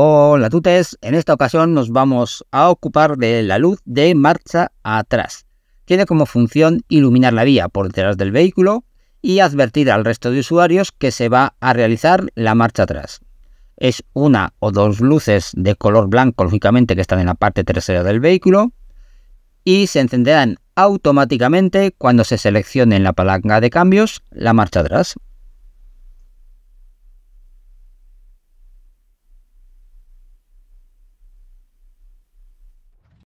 Hola tutes, en esta ocasión nos vamos a ocupar de la luz de marcha atrás. Tiene como función iluminar la vía por detrás del vehículo y advertir al resto de usuarios que se va a realizar la marcha atrás. Es una o dos luces de color blanco, lógicamente, que están en la parte trasera del vehículo y se encenderán automáticamente cuando se seleccione en la palanca de cambios la marcha atrás.